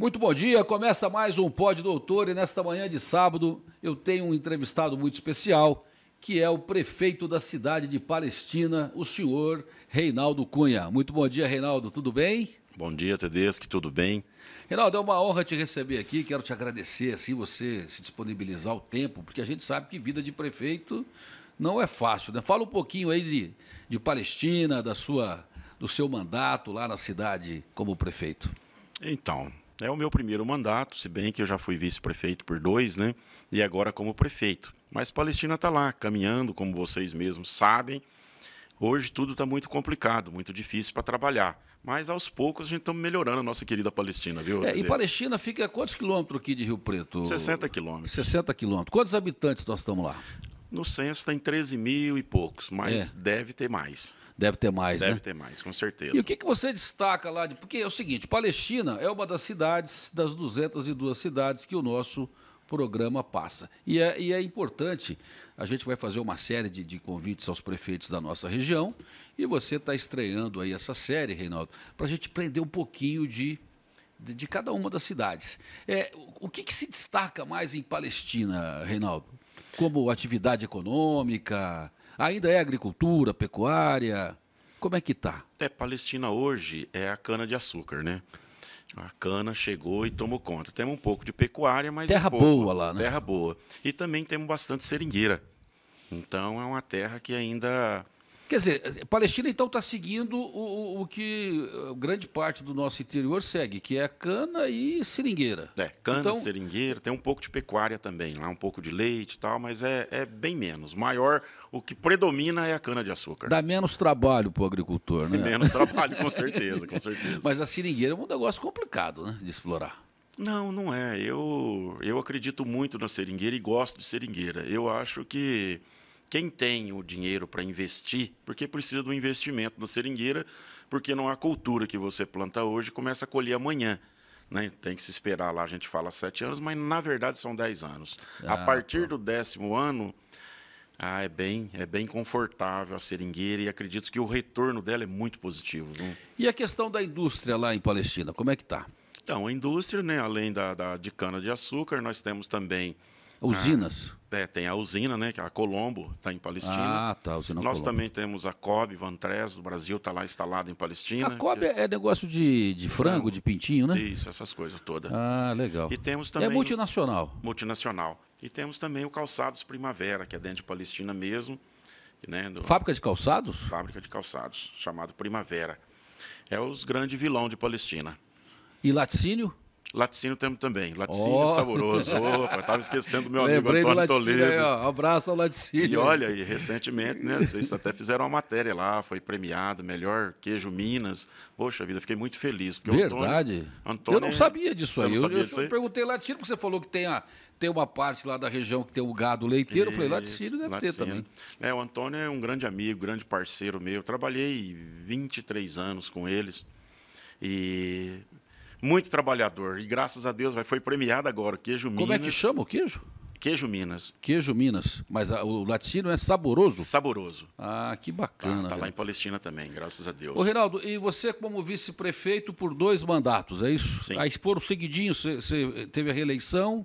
Muito bom dia, começa mais um Pod Doutor e nesta manhã de sábado eu tenho um entrevistado muito especial, que é o prefeito da cidade de Palestina, o senhor Reinaldo Cunha. Muito bom dia, Reinaldo, tudo bem? Bom dia, Tedeschi, tudo bem? Reinaldo, é uma honra te receber aqui, quero te agradecer, assim, você se disponibilizar o tempo, porque a gente sabe que vida de prefeito não é fácil, né? Fala um pouquinho aí de, de Palestina, da sua, do seu mandato lá na cidade como prefeito. Então, é o meu primeiro mandato, se bem que eu já fui vice-prefeito por dois, né? E agora como prefeito. Mas Palestina está lá, caminhando, como vocês mesmos sabem. Hoje tudo está muito complicado, muito difícil para trabalhar. Mas aos poucos a gente está melhorando a nossa querida Palestina, viu? É, e Palestina fica a quantos quilômetros aqui de Rio Preto? 60 quilômetros. 60 quilômetros. Quantos habitantes nós estamos lá? No censo tem 13 mil e poucos, mas é. deve ter mais. Deve ter mais, Deve né? ter mais, com certeza. E o que, que você destaca lá? De... Porque é o seguinte, Palestina é uma das cidades, das 202 cidades que o nosso programa passa. E é, e é importante, a gente vai fazer uma série de, de convites aos prefeitos da nossa região, e você está estreando aí essa série, Reinaldo, para a gente prender um pouquinho de de, cada uma das cidades. É, o que, que, se destaca mais em Palestina, Reinaldo? Como atividade econômica, Ainda é agricultura, pecuária? Como é que tá? É Palestina hoje é a cana-de-açúcar, né? A cana chegou e tomou conta. Temos um pouco de pecuária, mas. É terra é boa lá, né? Terra boa. E também temos bastante seringueira. Então é uma terra que ainda Quer dizer, Palestina então está seguindo o, o, que eh, grande parte do nosso interior segue, que é cana e seringueira. É, cana, então... seringueira, tem um pouco de pecuária também, lá um pouco de leite e tal, mas é, é bem menos. Maior, o que predomina é a cana-de-açúcar. Dá menos trabalho para o agricultor, né? menos trabalho, com certeza, com certeza. Mas a seringueira é um negócio complicado né, de explorar. Não, não é. Eu, eu acredito muito na seringueira e gosto de seringueira. Eu acho que quem tem o dinheiro para investir, porque precisa do investimento na seringueira, porque não há cultura que você planta hoje começa a colher amanhã. Né? Tem que se esperar lá, a gente fala sete anos, mas na verdade são dez anos. Ah, a partir tá. do décimo ano, ah, é bem, é bem confortável a seringueira e acredito que o retorno dela é muito positivo. Viu? E a questão da indústria lá em Palestina, como é que está? Então, a indústria, né, além da, da de cana-de-açúcar, nós temos também Usinas. Ah, é, tem a usina, né? Que é a Colombo, está em Palestina. Ah, tá, a usina Nós Colombo. também temos a Cobe Vantres, do Brasil, está lá instalada em Palestina. A que... É, é negócio de, de frango, de pintinho, né? Isso, essas coisas todas. Ah, legal. E temos é também. É multinacional. Multinacional. E temos também o Calçados Primavera, que é dentro de Palestina mesmo. Né, do... Fábrica de calçados? Fábrica de calçados, chamado Primavera. É os grandes vilão de Palestina. E laticínio? Laticínio também. Laticínio oh. saboroso. Opa, estava esquecendo do meu Lembrei amigo Antônio Toledo. Aí, ó. Abraço ao Laticínio. E olha, e recentemente, né? Vocês até fizeram uma matéria lá, foi premiado, melhor queijo Minas. Poxa vida, fiquei muito feliz. Verdade. Antônio, Antônio, eu não é- sabia disso aí. Sabia eu, disso eu aí? perguntei Laticínio, porque você falou que tem a tem uma parte lá da região que tem o gado leiteiro. Eu falei, laticínio deve ter também. É, o Antônio é um grande amigo, grande parceiro meu. Eu trabalhei 23 anos com eles. E muito trabalhador. E graças a Deus vai, foi premiado agora, queijo Como Minas. Como é que chama o queijo? Queijo Minas. Queijo Minas. Mas a, o latino é saboroso? Saboroso. Ah, que tá, bacana. Está tá lá em Palestina também, graças a Deus. Ô, Reinaldo, e você como vice-prefeito por dois mandatos, é isso? Sim. Aí foram seguidinhos, você teve a reeleição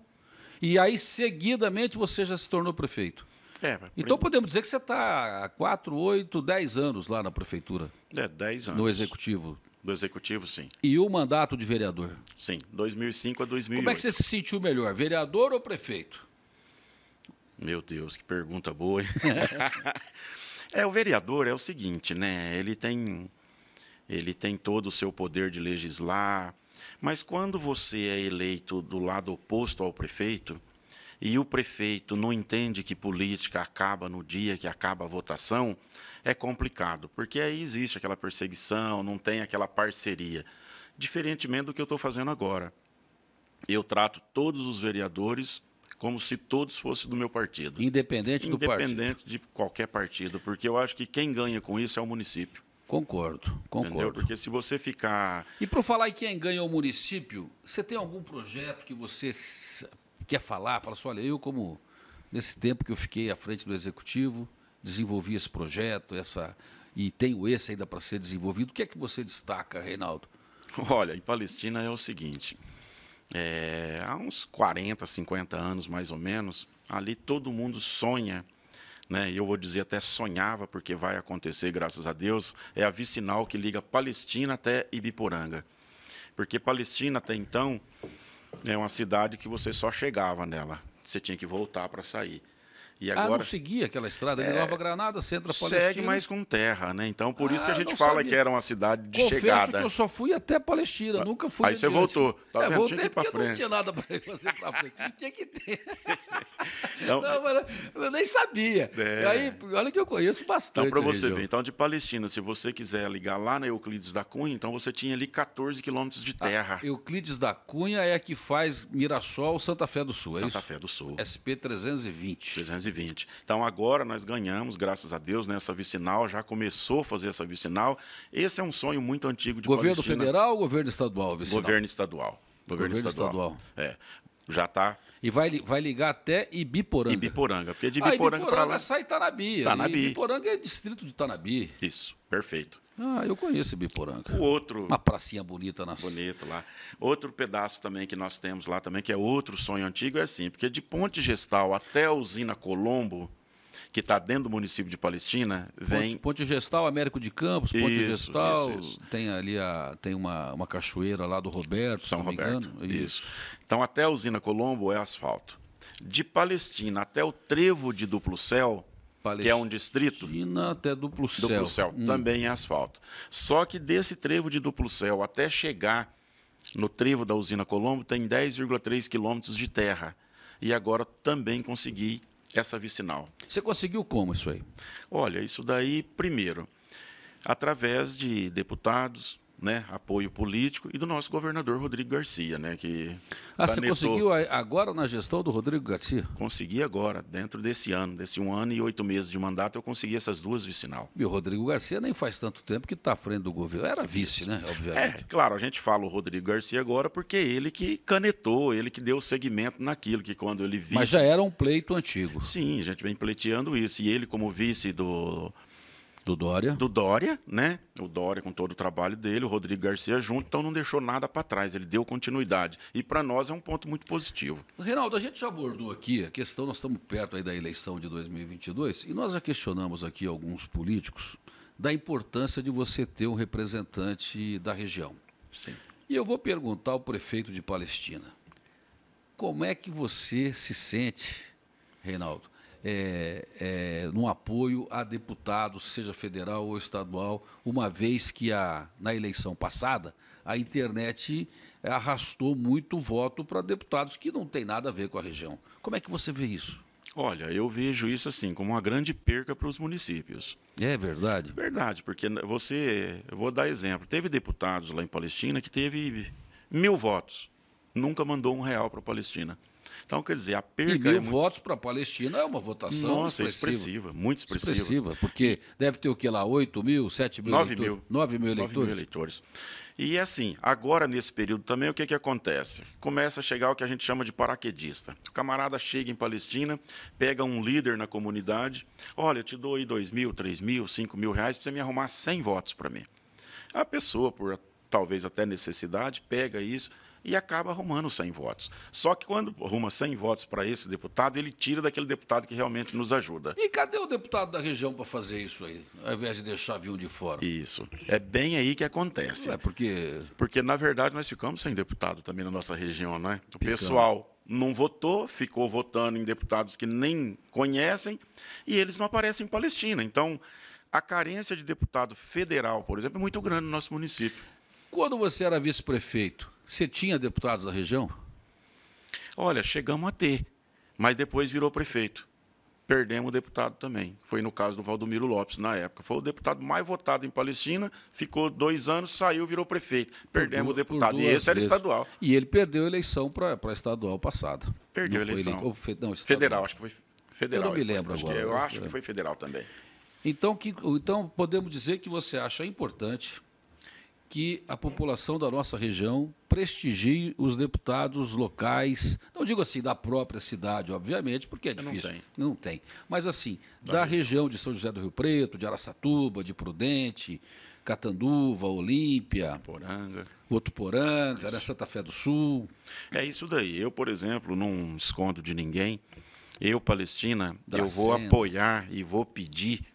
e aí seguidamente você já se tornou prefeito. É, então podemos dizer que você está há 4, 8, 10 anos lá na prefeitura. É, 10 anos. No executivo. Do executivo, sim. E o mandato de vereador? Sim, 2005 a 2008. Como é que você se sentiu melhor, vereador ou prefeito? Meu Deus, que pergunta boa, hein? é, o vereador é o seguinte, né? Ele tem, ele tem todo o seu poder de legislar, mas quando você é eleito do lado oposto ao prefeito, e o prefeito não entende que política acaba no dia que acaba a votação, é complicado, porque aí existe aquela perseguição, não tem aquela parceria. Diferentemente do que eu estou fazendo agora. Eu trato todos os vereadores como se todos fossem do meu partido. Independente do partido. Independente de qualquer partido, porque eu acho que quem ganha com isso é o município. Concordo, concordo. Entendeu? Porque se você ficar. E para falar em quem ganha o município, você tem algum projeto que você quer falar, fala assim, olha, eu como nesse tempo que eu fiquei à frente do executivo, desenvolvi esse projeto, essa e tenho esse ainda para ser desenvolvido. O que é que você destaca, Reinaldo? Olha, em Palestina é o seguinte, é, há uns 40, 50 anos mais ou menos, ali todo mundo sonha né? Eu vou dizer até sonhava porque vai acontecer, graças a Deus, é a vicinal que liga Palestina até Ibiporanga. Porque Palestina até então é uma cidade que você só chegava nela, você tinha que voltar para sair. E agora... Ah, não seguia aquela estrada de é... Nova Granada, Centro Palestina. Segue, mas com terra, né? Então, por isso ah, que a ah, gente fala sabia. que era uma cidade de Confesso chegada. que eu só fui até Palestina, ah, nunca fui Aí você voltou. Tá é, voltei porque frente. não tinha nada para fazer para frente. tinha que ter. Então, não, mas eu nem sabia. É... Aí, olha que eu conheço bastante. Então, para você ver, então, de Palestina, se você quiser ligar lá na Euclides da Cunha, então você tinha ali 14 quilômetros de ah, terra. Euclides da Cunha é a que faz Mirassol, Santa Fé do Sul, é Santa é Fé do Sul. SP 320. 320. 2020. Então agora nós ganhamos, graças a Deus, nessa né, vicinal, já começou a fazer essa vicinal. Esse é um sonho muito antigo de Governo Palestina. federal ou governo estadual, vicinal? Governo estadual. Governo, governo estadual. estadual. É. Já está. E vai, vai ligar até Ibiporanga. Ibiporanga, porque de Ibiporanga, ah, Ibiporanga para lá. sai Tanabi. Tanabi. Ibiporanga é distrito de Tanabi. Isso, perfeito. Ah, eu conheço Biporanga. O outro. Uma pracinha bonita na Bonito lá. Outro pedaço também que nós temos lá também, que é outro sonho antigo, é assim, porque de Ponte Gestal até a usina Colombo, que está dentro do município de Palestina, vem. Ponte, Ponte Gestal, Américo de Campos, Ponte isso, Gestal. Isso, isso. Tem ali a, tem uma, uma cachoeira lá do Roberto. São Roberto. Isso. Então até a usina Colombo é asfalto. De Palestina até o trevo de duplo céu Palestina, que é um distrito. China até Duplo Céu. Duplo Céu, hum. também é asfalto. Só que desse trevo de Duplo Céu até chegar no trevo da usina Colombo tem 10,3 quilômetros de terra. E agora também consegui essa vicinal. Você conseguiu como isso aí? Olha, isso daí, primeiro, através de deputados, né, apoio político e do nosso governador Rodrigo Garcia, né, que ah, você conseguiu agora na gestão do Rodrigo Garcia? Consegui agora, dentro desse ano, desse um ano e oito meses de mandato, eu consegui essas duas vicinal. E o Rodrigo Garcia nem faz tanto tempo que está à frente do governo, era vice, né, obviamente. É, claro, a gente fala o Rodrigo Garcia agora porque é ele que canetou, ele que deu segmento naquilo que quando ele vice... Mas já era um pleito antigo. Sim, a gente vem pleiteando isso, e ele como vice do do Dória. Do Dória, né? O Dória com todo o trabalho dele, o Rodrigo Garcia junto, então não deixou nada para trás, ele deu continuidade. E para nós é um ponto muito positivo. Reinaldo, a gente já abordou aqui a questão, nós estamos perto aí da eleição de 2022 e nós já questionamos aqui alguns políticos da importância de você ter um representante da região. Sim. E eu vou perguntar ao prefeito de Palestina, como é que você se sente, Reinaldo, é, é, no apoio a deputados, seja federal ou estadual, uma vez que a, na eleição passada a internet arrastou muito voto para deputados que não tem nada a ver com a região. Como é que você vê isso? Olha, eu vejo isso assim como uma grande perca para os municípios. É verdade. Verdade, porque você, eu vou dar exemplo. Teve deputados lá em Palestina que teve mil votos, nunca mandou um real para a Palestina. Então, quer dizer, a perda E é mil é muito... votos para a Palestina é uma votação Nossa, é expressiva. expressiva muito expressiva. expressiva. Porque deve ter o que lá? 8 mil, 7 mil 9 eleitores? Mil. 9 mil eleitores. 9 mil eleitores. E assim, agora nesse período também, o que, que acontece? Começa a chegar o que a gente chama de paraquedista. O camarada chega em Palestina, pega um líder na comunidade, olha, eu te dou aí 2 mil, 3 mil, 5 mil reais para você me arrumar 100 votos para mim. A pessoa, por talvez até necessidade, pega isso, e acaba arrumando 100 votos. Só que quando arruma 100 votos para esse deputado, ele tira daquele deputado que realmente nos ajuda. E cadê o deputado da região para fazer isso aí, ao invés de deixar vir um de fora? Isso. É bem aí que acontece. É porque... Porque, na verdade, nós ficamos sem deputado também na nossa região, né? O pessoal não votou, ficou votando em deputados que nem conhecem, e eles não aparecem em Palestina. Então, a carência de deputado federal, por exemplo, é muito grande no nosso município. Quando você era vice-prefeito, você tinha deputados da região? Olha, chegamos a ter, mas depois virou prefeito. Perdemos o deputado também. Foi no caso do Valdomiro Lopes, na época. Foi o deputado mais votado em Palestina, ficou dois anos, saiu, virou prefeito. Perdemos o deputado. E esse era vezes. estadual. E ele perdeu a eleição para a estadual passada. Perdeu não a eleição. Ele, ou, não, federal, acho que foi federal. Eu não me lembro agora. eu né? acho que foi federal também. Então, que, então, podemos dizer que você acha importante que a população da nossa região prestigie os deputados locais, não digo assim da própria cidade, obviamente, porque é difícil. Não tem. Não tem. Mas assim, tá da, da região de São José do Rio Preto, de Araçatuba, de Prudente, Catanduva, Olímpia, Poranga. Votuporanga, né, Santa Fé do Sul. É isso daí. Eu, por exemplo, não escondo de ninguém. Eu, Palestina, da eu vou apoiar e vou pedir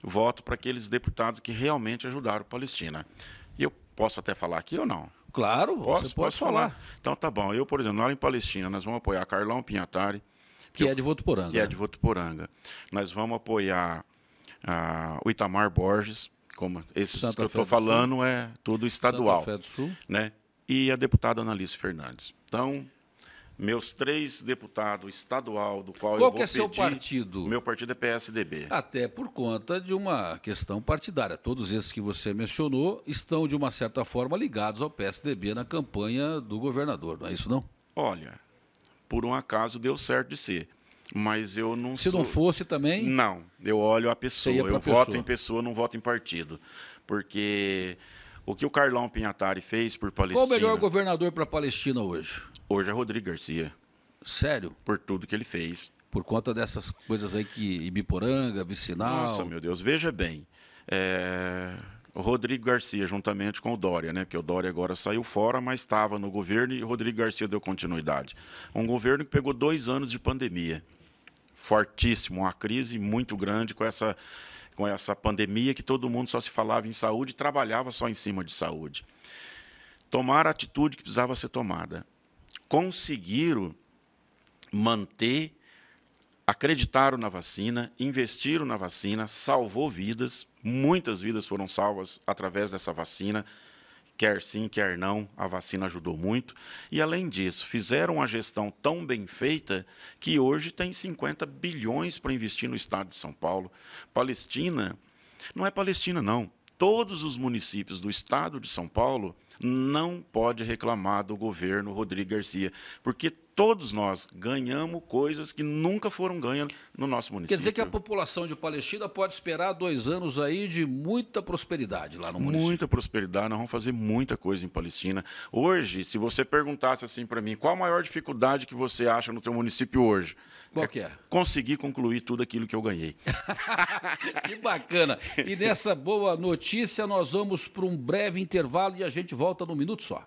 voto para aqueles deputados que realmente ajudaram a Palestina. Posso até falar aqui ou não? Claro, posso, você pode posso falar. falar. Então tá bom. Eu, por exemplo, lá em Palestina, nós vamos apoiar Carlão Pinhatari. Que, que é de Votuporanga. Que é né? é de Votuporanga. Nós vamos apoiar ah, o Itamar Borges, como esses Santa que eu estou falando é tudo estadual. Santa Fé do Sul. Né? E a deputada Analise Fernandes. Então, meus três deputados estadual, do qual, qual eu vou que é pedir, seu partido? Meu partido é PSDB. Até por conta de uma questão partidária. Todos esses que você mencionou estão, de uma certa forma, ligados ao PSDB na campanha do governador, não é isso não? Olha, por um acaso deu certo de ser. Mas eu não Se sou... não fosse também? Não. Eu olho a pessoa. Eu pessoa. voto em pessoa, não voto em partido. Porque o que o Carlão Pinhatari fez por Palestina. Qual o melhor governador para a Palestina hoje? Hoje é Rodrigo Garcia. Sério? Por tudo que ele fez. Por conta dessas coisas aí que Ibiporanga, Vicinal. Nossa, meu Deus, veja bem. É... Rodrigo Garcia, juntamente com o Dória, né? Porque o Dória agora saiu fora, mas estava no governo e o Rodrigo Garcia deu continuidade. Um governo que pegou dois anos de pandemia. Fortíssimo, uma crise muito grande com essa, com essa pandemia que todo mundo só se falava em saúde e trabalhava só em cima de saúde. Tomar a atitude que precisava ser tomada conseguiram manter, acreditaram na vacina, investiram na vacina, salvou vidas, muitas vidas foram salvas através dessa vacina. Quer sim, quer não, a vacina ajudou muito. E, além disso, fizeram uma gestão tão bem feita que hoje tem 50 bilhões para investir no estado de São Paulo. Palestina, não é Palestina, não. Todos os municípios do estado de São Paulo não pode reclamar do governo Rodrigo Garcia, porque todos nós ganhamos coisas que nunca foram ganhas no nosso município. Quer dizer que a população de Palestina pode esperar dois anos aí de muita prosperidade lá no município? Muita prosperidade, nós vamos fazer muita coisa em Palestina. Hoje, se você perguntasse assim para mim, qual a maior dificuldade que você acha no seu município hoje? Qual que é? é? conseguir concluir tudo aquilo que eu ganhei. que bacana. E dessa boa notícia, nós vamos para um breve intervalo e a gente volta volta num minuto só.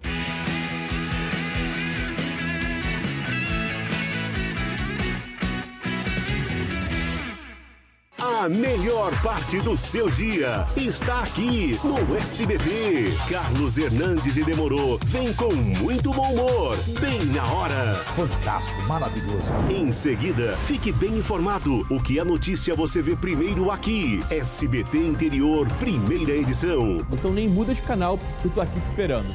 A melhor parte do seu dia está aqui no SBT. Carlos Hernandes e Demorou vem com muito bom humor, bem na hora. Fantástico, maravilhoso. Em seguida, fique bem informado. O que é notícia você vê primeiro aqui. SBT Interior, primeira edição. Então nem muda de canal, eu tô aqui te esperando.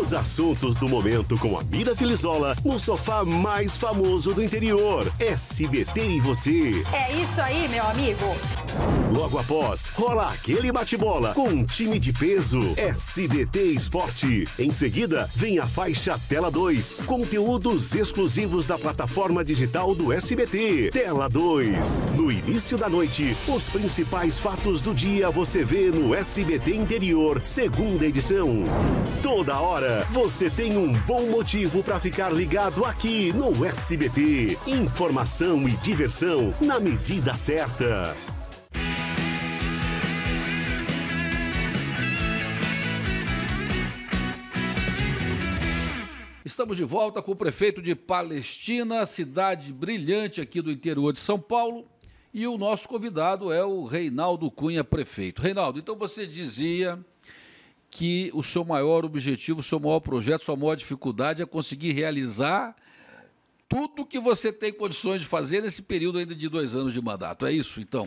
Os assuntos do momento com a Mira Filizola no sofá mais famoso do interior. SBT e você. É isso aí, meu amigo. Logo após, rola aquele bate-bola com um time de peso, SBT Esporte. Em seguida, vem a faixa Tela 2, conteúdos exclusivos da plataforma digital do SBT. Tela 2. No início da noite, os principais fatos do dia você vê no SBT Interior, segunda edição. Toda hora, você tem um bom motivo para ficar ligado aqui no SBT. Informação e diversão na medida certa. Estamos de volta com o prefeito de Palestina, cidade brilhante aqui do interior de São Paulo. E o nosso convidado é o Reinaldo Cunha, prefeito. Reinaldo, então você dizia que o seu maior objetivo, o seu maior projeto, sua maior dificuldade é conseguir realizar tudo o que você tem condições de fazer nesse período ainda de dois anos de mandato. É isso, então?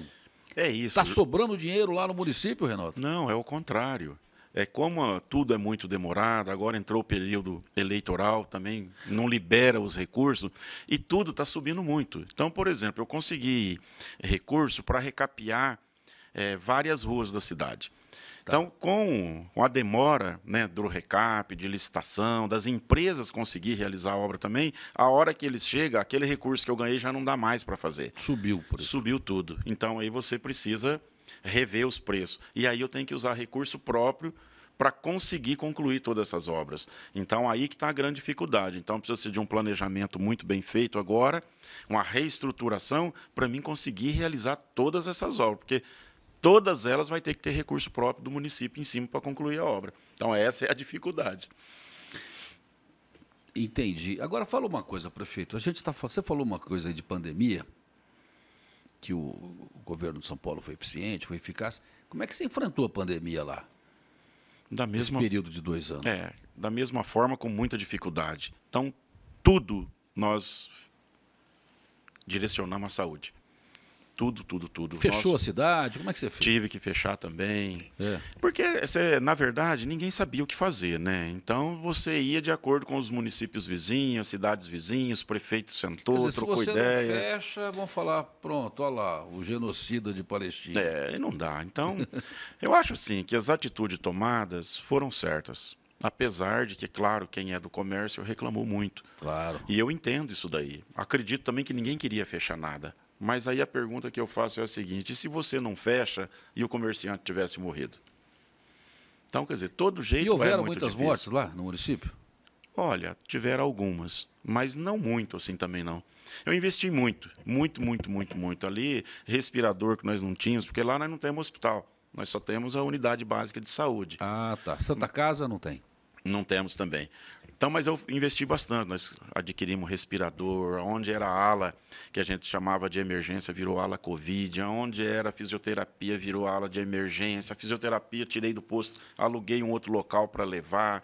É isso. Está sobrando dinheiro lá no município, Renato? Não, é o contrário é, como tudo é muito demorado, agora entrou o período eleitoral também, não libera os recursos, e tudo está subindo muito. Então, por exemplo, eu consegui recurso para recapear é, várias ruas da cidade. Tá. Então, com, com a demora né, do recap, de licitação, das empresas conseguir realizar a obra também, a hora que eles chegam, aquele recurso que eu ganhei já não dá mais para fazer. Subiu, por isso. Subiu tudo. Então, aí você precisa rever os preços. E aí eu tenho que usar recurso próprio para conseguir concluir todas essas obras. Então, aí que está a grande dificuldade. Então, precisa de um planejamento muito bem feito agora, uma reestruturação, para mim conseguir realizar todas essas obras, porque todas elas vai ter que ter recurso próprio do município em cima para concluir a obra. Então, essa é a dificuldade. Entendi. Agora, fala uma coisa, prefeito. A gente está, você falou uma coisa aí de pandemia, que o governo de São Paulo foi eficiente, foi eficaz. Como é que você enfrentou a pandemia lá? Da mesma período de dois anos. É, da mesma forma, com muita dificuldade. Então, tudo nós direcionamos à saúde tudo, tudo, tudo. Fechou Nossa, a cidade? Como é que você fez? Tive que fechar também. É. Porque, na verdade, ninguém sabia o que fazer, né? Então, você ia de acordo com os municípios vizinhos, cidades vizinhas, prefeito sentou, dizer, trocou se você ideia. Não fecha, vão falar, pronto, olha lá, o genocida de Palestina. É, não dá. Então, eu acho assim que as atitudes tomadas foram certas. Apesar de que, claro, quem é do comércio reclamou muito. Claro. E eu entendo isso daí. Acredito também que ninguém queria fechar nada. Mas aí a pergunta que eu faço é a seguinte: e se você não fecha e o comerciante tivesse morrido? Então, quer dizer, todo jeito. É e houveram é muitas difícil. mortes lá no município? Olha, tiveram algumas, mas não muito assim também não. Eu investi muito, muito, muito, muito, muito. Ali, respirador que nós não tínhamos, porque lá nós não temos hospital. Nós só temos a unidade básica de saúde. Ah, tá. Santa Casa não tem? Não temos também. Então, mas eu investi bastante. Nós adquirimos respirador, onde era ala que a gente chamava de emergência virou ala Covid, onde era fisioterapia virou ala de emergência. A fisioterapia tirei do posto, aluguei um outro local para levar.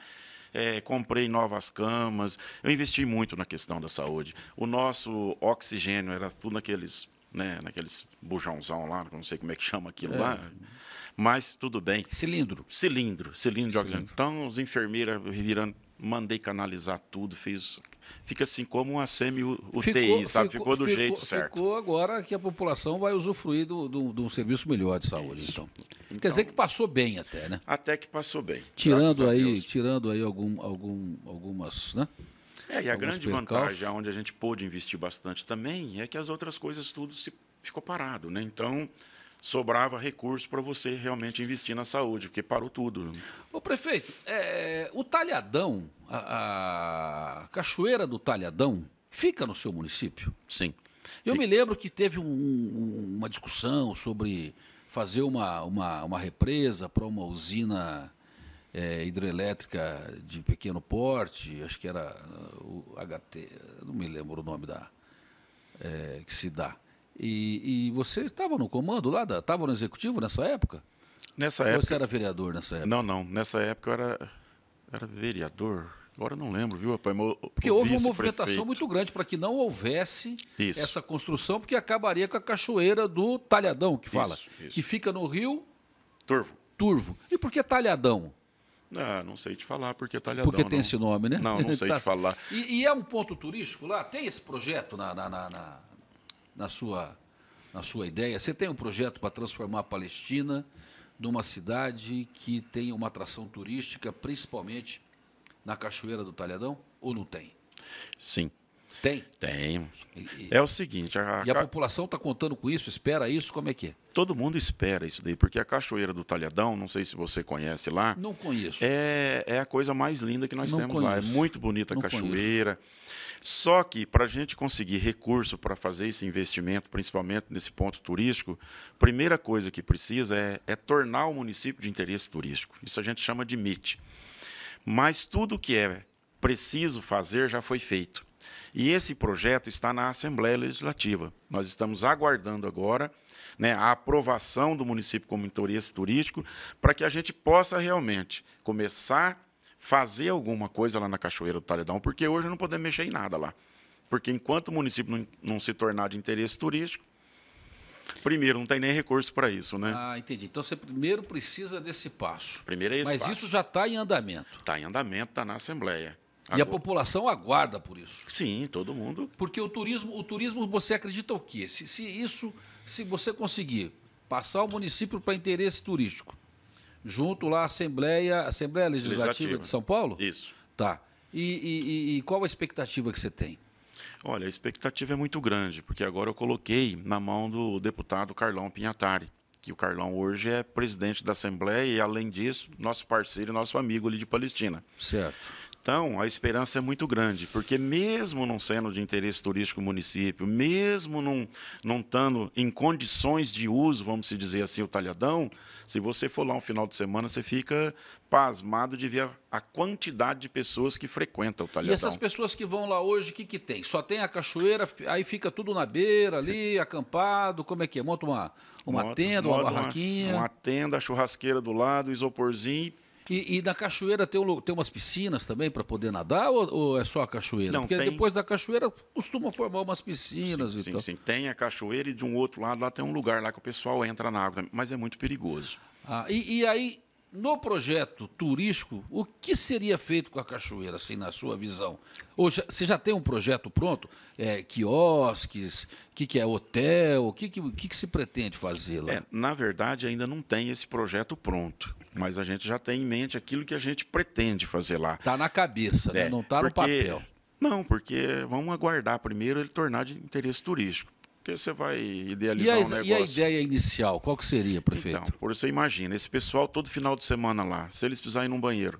É, comprei novas camas, eu investi muito na questão da saúde. O nosso oxigênio era tudo naqueles, né, naqueles bujãozão lá, não sei como é que chama aquilo é. lá mas tudo bem. Cilindro. Cilindro, cilindro. de cilindro. Então, os enfermeiras virando mandei canalizar tudo, fiz Fica assim como uma semi-UTI, sabe? Ficou, ficou do ficou, jeito certo. Ficou agora que a população vai usufruir de um serviço melhor de saúde, então. então. Quer então, dizer que passou bem até, né? Até que passou bem. Tirando aí, tirando aí algum, algum, algumas, né? É, e a grande percalços. vantagem, onde a gente pôde investir bastante também, é que as outras coisas tudo se ficou parado, né? Então, sobrava recurso para você realmente investir na saúde, porque parou tudo. o prefeito, é, o Talhadão, a, a, Cachoeira do Talhadão, fica no seu município? Sim. Eu me lembro que teve um, uma discussão sobre fazer uma, uma, uma represa para uma usina é, hidrelétrica de pequeno porte, acho que era uh, o HT, não me lembro o nome da. É, que se dá. E, e você estava no comando lá, estava no executivo nessa época? Nessa Ou época. Você era vereador nessa época? Não, não. Nessa época eu era, era vereador. Agora eu não lembro, viu, rapaz? Meu, porque houve uma movimentação muito grande para que não houvesse isso. essa construção, porque acabaria com a cachoeira do Talhadão, que fala. Isso, isso. Que fica no rio. Turvo. Turvo. E por que Talhadão? Ah, não sei te falar porque talhadão. Porque tem não. esse nome, né? Não, não sei tá. te falar. E, e, é um ponto turístico lá? Tem esse projeto na, na, na, na na sua, na sua ideia? Você tem um projeto para transformar a Palestina numa cidade que tem uma atração turística, principalmente na Cachoeira do Talhadão, ou não tem? Sim, tem? Tem. é o seguinte... A, e a, população está contando com isso? Espera isso? Como é que é? Todo mundo espera isso daí, porque a Cachoeira do Talhadão, não sei se você conhece lá... Não conheço. É, é a coisa mais linda que nós não temos conheço. lá. É muito bonita a cachoeira. Conheço. Só que para a gente conseguir recurso para fazer esse investimento, principalmente nesse ponto turístico, primeira coisa que precisa é, é tornar o município de interesse turístico. Isso a gente chama de MIT. Mas tudo que é preciso fazer já foi feito. E esse projeto está na Assembleia Legislativa. Nós estamos aguardando agora né, a aprovação do município como interesse turístico para que a gente possa realmente começar a fazer alguma coisa lá na Cachoeira do Taledão, porque hoje não podemos mexer em nada lá. Porque enquanto o município não, não se tornar de interesse turístico, Primeiro, não tem nem recurso para isso, né? Ah, entendi. Então você primeiro precisa desse passo. Primeiro é esse Mas passo. isso já está em andamento. Está em andamento, está na Assembleia. Agora. E a população aguarda por isso. Sim, todo mundo. Porque o turismo, o turismo você acredita o quê? Se, se isso, se você conseguir passar o município para interesse turístico, junto lá à Assembleia, Assembleia Legislativa, Legislativa. de São Paulo? Isso. Tá. E, e, e qual a expectativa que você tem? Olha, a expectativa é muito grande, porque agora eu coloquei na mão do deputado Carlão Pinhatari que o Carlão hoje é presidente da Assembleia e, além disso, nosso parceiro, nosso amigo ali de Palestina. Certo. Então, a esperança é muito grande, porque mesmo não sendo de interesse turístico o município, mesmo não, não estando em condições de uso, vamos dizer assim, o talhadão, se você for lá um final de semana, você fica pasmado de ver a quantidade de pessoas que frequentam o talhadão. E essas pessoas que vão lá hoje, o que, que tem? Só tem a cachoeira, aí fica tudo na beira ali, acampado, como é que é? Monta uma, uma tenda, uma barraquinha? Uma, uma tenda, a churrasqueira do lado, isoporzinho e e, e na cachoeira tem, um, tem umas piscinas também para poder nadar ou, ou, é só a cachoeira? Não, Porque tem... depois da cachoeira costuma formar umas piscinas sim, e sim, tal. Sim, tem a cachoeira e de um outro lado lá tem um lugar lá que o pessoal entra na água, mas é muito perigoso. Ah, e, e aí no projeto turístico, o que seria feito com a cachoeira, assim, na sua visão? Ou já, você já tem um projeto pronto? É, quiosques, o que, que, é hotel, o que, que, que, que se pretende fazer lá? É, na verdade, ainda não tem esse projeto pronto, mas a gente já tem em mente aquilo que a gente pretende fazer lá. Está na cabeça, né? é, né? não está no papel. Não, porque vamos aguardar primeiro ele tornar de interesse turístico porque você vai idealizar o um negócio. E a ideia inicial, qual que seria, então, prefeito? Então, por você imagina, esse pessoal todo final de semana lá, se eles precisarem ir num banheiro,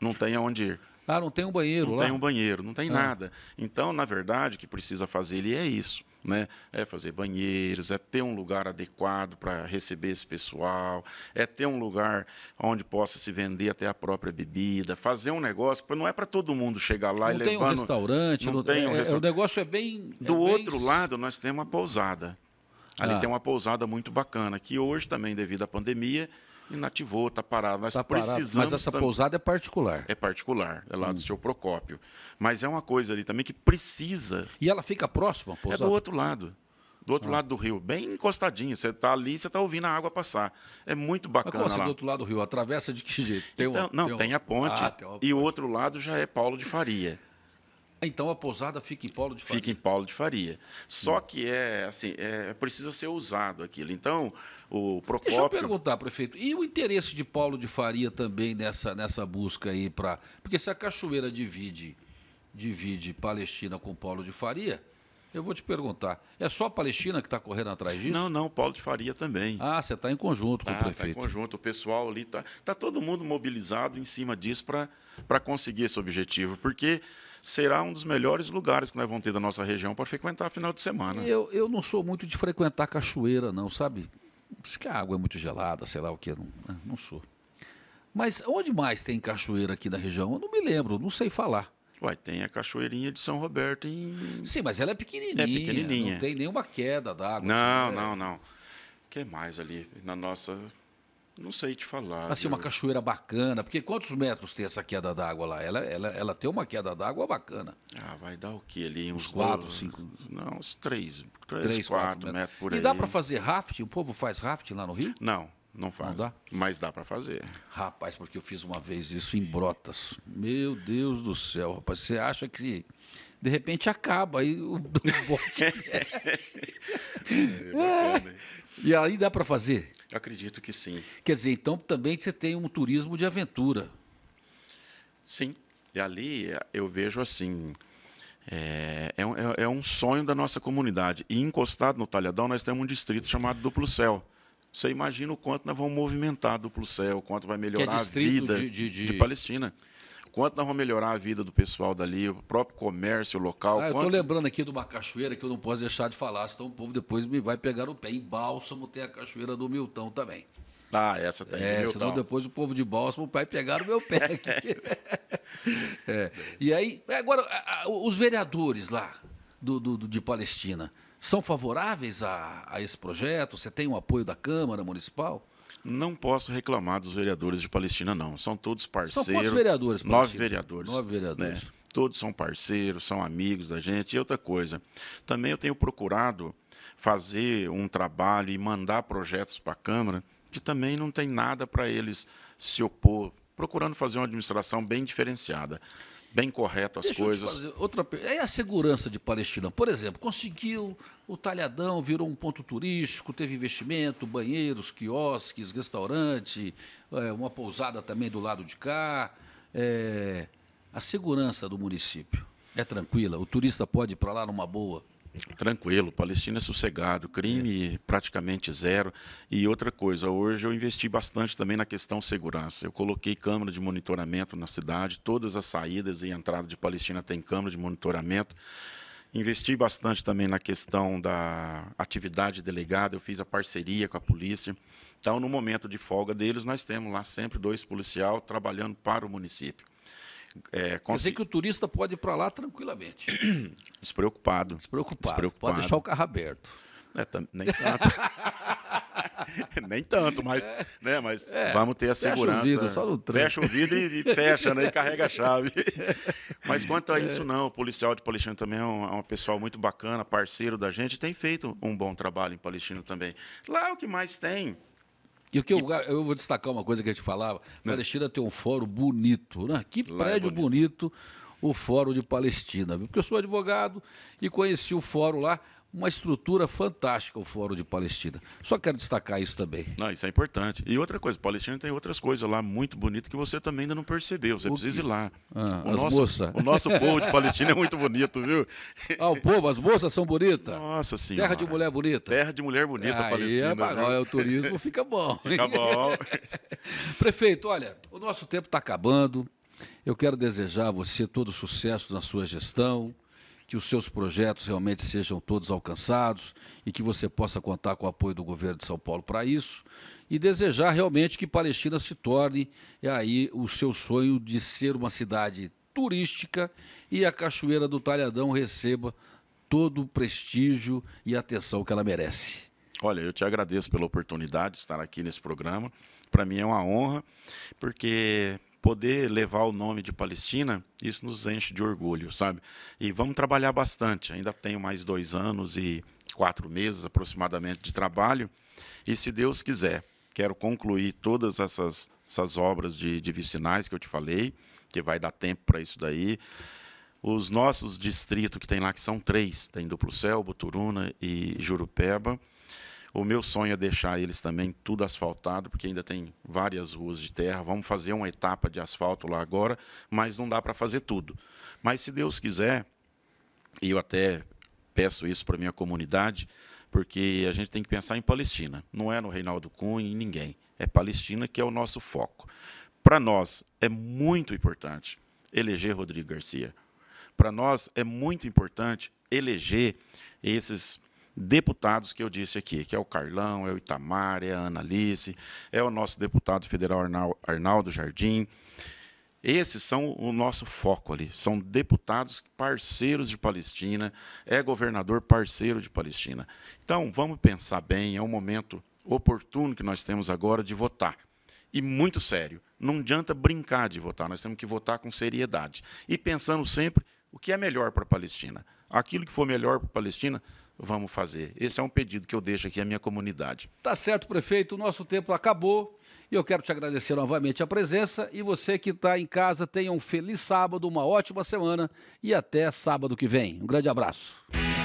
não tem aonde ir. Ah, não tem um banheiro não lá? Não tem um banheiro, não tem ah. nada. Então, na verdade, o que precisa fazer ele é isso. Né? É fazer banheiros, é ter um lugar adequado para receber esse pessoal, é ter um lugar onde possa se vender até a própria bebida, fazer um negócio, não é para todo mundo chegar lá não e levar. Um restaurante, não, tem é, um restaurante. É, o negócio é bem. É Do é bem... outro lado, nós temos uma pousada. Ali ah. tem uma pousada muito bacana, que hoje também, devido à pandemia, inativou, está parado. Nós tá precisamos. Parado, mas essa pousada é particular. É particular, é lá hum. do seu Procópio. Mas é uma coisa ali também que precisa. E ela fica próxima, É do outro lado. Do outro ah. lado do rio, bem encostadinho. Você está ali, você está ouvindo a água passar. É muito bacana. Mas como assim, do outro lado do rio? Atravessa de que jeito? Tem então, não, tem, uma... a ponte. Ah, tem e o outro lado já é Paulo de Faria. Então a pousada fica em Paulo de Faria. Fica em Paulo de Faria. Só hum. que é assim, é precisa ser usado aquilo. Então, o Procópio... Deixa eu perguntar, prefeito, e o interesse de Paulo de Faria também nessa, nessa busca aí para, porque se a cachoeira divide divide Palestina com Paulo de Faria, eu vou te perguntar, é só a Palestina que está correndo atrás disso? Não, não, Paulo de Faria também. Ah, você está em conjunto tá, com o tá, tá prefeito. Está em conjunto, o pessoal ali está está todo mundo mobilizado em cima disso para conseguir esse objetivo, porque será um dos melhores lugares que nós vamos ter da nossa região para frequentar final de semana. Eu, eu não sou muito de frequentar cachoeira, não, sabe? Diz que a água é muito gelada, sei lá o que, não, né, não sou. Mas onde mais tem cachoeira aqui na região? Eu não me lembro, não sei falar. Uai, tem a cachoeirinha de São Roberto em. Sim, mas ela é pequenininha. É pequenininha. Não tem nenhuma queda d'água. Não, assim, né? não, é... não. O que mais ali? Na nossa não sei te falar. Assim, uma cachoeira bacana, porque quantos metros tem essa queda d'água lá? Ela, ela, ela tem uma queda d'água bacana. Ah, vai dar o quê ali? Uns cinco? 5? Não, uns três, três, quatro metros por e aí. E dá para fazer rafting? O povo faz rafting lá no Rio? Não, não faz. Não dá? Mas dá para fazer. Rapaz, porque eu fiz uma vez isso em Brotas. Meu Deus do céu, rapaz. Você acha que de repente acaba aí o, bote é, desce. É, bacana, e aí dá para fazer? Acredito que sim. Quer dizer, então também você tem um turismo de aventura. Sim. E ali eu vejo assim. É, é, um, é, é um sonho da nossa comunidade. E encostado no Talhadão, nós temos um distrito chamado Duplo Céu. Você imagina o quanto nós vamos movimentar Duplo Céu, o quanto vai é melhorar é a vida de, de, de... de Palestina quanto nós vamos melhorar a vida do pessoal dali, o próprio comércio local. Ah, eu estou lembrando aqui de uma cachoeira que eu não posso deixar de falar, senão o povo depois me vai pegar o pé. Em Bálsamo tem a cachoeira do Milton também. Ah, essa tem. É, senão depois o povo de Bálsamo vai pegar o meu pé aqui. é. E aí, agora, os vereadores lá do, do, de Palestina são favoráveis a, a esse projeto? Você tem o apoio da Câmara Municipal? Não posso reclamar dos vereadores de Palestina, não. São todos parceiros. São quantos vereadores? Palestina? Nove vereadores. Nove vereadores. Né? Todos são parceiros, são amigos da gente. E outra coisa, também eu tenho procurado fazer um trabalho e mandar projetos para a Câmara que também não tem nada para eles se opor, procurando fazer uma administração bem diferenciada bem correto as Deixa coisas. outra É a segurança de Palestina. Por exemplo, conseguiu o Talhadão, virou um ponto turístico, teve investimento, banheiros, quiosques, restaurante, é, uma pousada também do lado de cá. É, a segurança do município é tranquila? O turista pode ir para lá numa boa? Tranquilo, Palestina é sossegado, crime é. praticamente zero. E outra coisa, hoje eu investi bastante também na questão segurança. Eu coloquei câmera de monitoramento na cidade, todas as saídas e entrada de Palestina tem câmera de monitoramento. Investi bastante também na questão da atividade delegada, eu fiz a parceria com a polícia. Então, no momento de folga deles, nós temos lá sempre dois policial trabalhando para o município. É, Quer dizer que o turista pode ir para lá tranquilamente. Despreocupado. Despreocupado. Despreocupado. Pode deixar o carro aberto. É, nem tanto. nem tanto, mas, né, mas é, vamos ter a segurança. Fecha o vidro, só no Fecha o vidro e, e fecha, né? E carrega a chave. mas quanto a é. isso, não. O policial de Palestina também é um, é um pessoal muito bacana, parceiro da gente, tem feito um bom trabalho em Palestina também. Lá o que mais tem e o que eu, eu vou destacar uma coisa que a gente falava: Não. Palestina tem um fórum bonito, né? Que Lá é prédio é bonito. bonito o Fórum de Palestina, viu? porque eu sou advogado e conheci o fórum lá uma estrutura fantástica o Fórum de Palestina. Só quero destacar isso também. isso é importante. E outra coisa, Palestina tem outras coisas lá muito bonitas que você também ainda não percebeu. Você o precisa ir lá. Ah, o, nosso, moças. o nosso povo de Palestina é muito bonito, viu? Ah, o povo, as moças são bonitas. Nossa senhora. Terra de mulher bonita. Terra de mulher bonita, Aí, Palestina. É, olha, o turismo fica bom. Fica bom. Prefeito, olha, o nosso tempo está acabando. Eu quero desejar a você todo sucesso na sua gestão que os seus projetos realmente sejam todos alcançados e que você possa contar com o apoio do governo de São Paulo para isso e desejar realmente que Palestina se torne é aí o seu sonho de ser uma cidade turística e a Cachoeira do Talhadão receba todo o prestígio e atenção que ela merece. Olha, eu te agradeço pela oportunidade de estar aqui nesse programa. Para mim é uma honra, porque poder levar o nome de Palestina, isso nos enche de orgulho, sabe? E vamos trabalhar bastante. Ainda tenho mais dois anos e quatro meses aproximadamente de trabalho. E se Deus quiser, quero concluir todas essas, essas obras de, de vicinais que eu te falei, que vai dar tempo para isso daí. Os nossos distritos que tem lá, que são três, tem Duplo Céu, Buturuna e Jurupeba. O meu sonho é deixar eles também tudo asfaltado, porque ainda tem várias ruas de terra. Vamos fazer uma etapa de asfalto lá agora, mas não dá para fazer tudo. Mas se Deus quiser, e eu até peço isso para minha comunidade, porque a gente tem que pensar em Palestina. Não é no Reinaldo Cunha, em ninguém. É Palestina que é o nosso foco. Para nós é muito importante eleger Rodrigo Garcia. Para nós é muito importante eleger esses deputados que eu disse aqui, que é o Carlão, é o Itamar, é a Ana Alice, é o nosso deputado federal Arnaldo Jardim. Esses são o nosso foco ali. São deputados parceiros de Palestina, é governador parceiro de Palestina. Então, vamos pensar bem, é um momento oportuno que nós temos agora de votar. E muito sério. Não adianta brincar de votar, nós temos que votar com seriedade. E pensando sempre o que é melhor para a Palestina. Aquilo que for melhor para a Palestina, vamos fazer. Esse é um pedido que eu deixo aqui à minha comunidade. Tá certo, prefeito. O nosso tempo acabou. E eu quero te agradecer novamente a presença. E você que está em casa, tenha um feliz sábado, uma ótima semana e até sábado que vem. Um grande abraço.